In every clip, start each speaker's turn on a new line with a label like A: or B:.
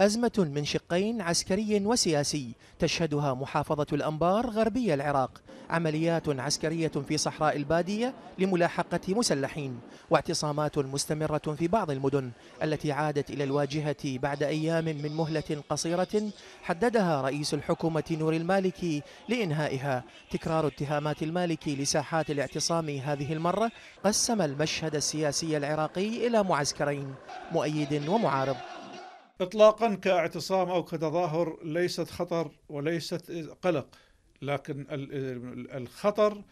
A: أزمة من شقين عسكري وسياسي تشهدها محافظة الأنبار غربي العراق عمليات عسكرية في صحراء البادية لملاحقة مسلحين واعتصامات مستمرة في بعض المدن التي عادت إلى الواجهة بعد أيام من مهلة قصيرة حددها رئيس الحكومة نور المالكي لإنهائها تكرار اتهامات المالكي لساحات الاعتصام هذه المرة قسم المشهد السياسي العراقي إلى معسكرين مؤيد ومعارض
B: اطلاقا كاعتصام او كتظاهر ليست خطر وليست قلق لكن الخطر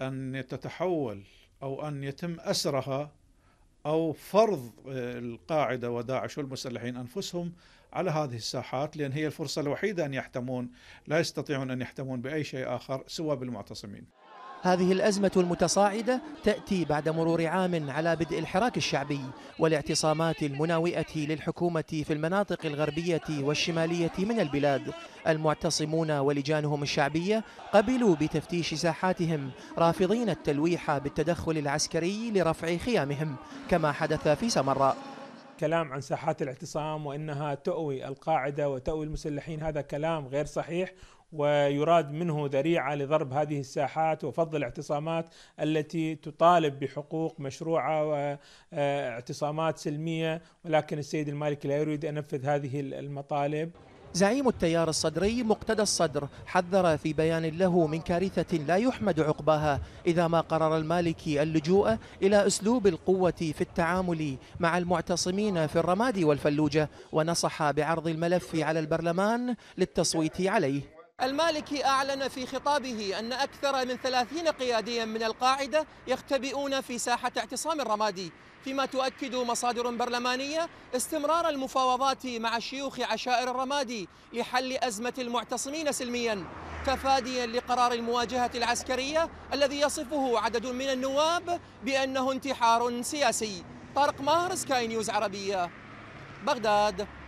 B: ان تتحول او ان يتم اسرها او فرض القاعده وداعش والمسلحين انفسهم على هذه الساحات لان هي الفرصه الوحيده ان يحتمون لا يستطيعون ان يحتمون باي شيء اخر سوى بالمعتصمين هذه
A: الأزمة المتصاعدة تأتي بعد مرور عام على بدء الحراك الشعبي والاعتصامات المناوئة للحكومة في المناطق الغربية والشمالية من البلاد المعتصمون ولجانهم الشعبية قبلوا بتفتيش ساحاتهم رافضين التلويح بالتدخل العسكري
C: لرفع خيامهم كما حدث في سمراء كلام عن ساحات الاعتصام وانها تؤوي القاعده وتؤوي المسلحين هذا كلام غير صحيح ويراد منه ذريعه لضرب هذه الساحات وفض الاعتصامات التي تطالب بحقوق مشروعه واعتصامات آه، سلميه ولكن السيد المالكي لا يريد ان ينفذ هذه المطالب زعيم التيار الصدري مقتدى الصدر حذر في بيان
A: له من كارثة لا يحمد عقباها إذا ما قرر المالكي اللجوء إلى أسلوب القوة في التعامل مع المعتصمين في الرماد والفلوجة ونصح بعرض الملف على البرلمان للتصويت عليه المالكي أعلن في خطابه أن أكثر من 30 قياديا من القاعدة يختبئون في ساحة اعتصام الرمادي فيما تؤكد مصادر برلمانية استمرار المفاوضات مع شيوخ عشائر الرمادي لحل أزمة المعتصمين سلميا تفاديا لقرار المواجهة العسكرية الذي يصفه عدد من النواب بأنه انتحار سياسي طارق ماهر سكاي نيوز عربية بغداد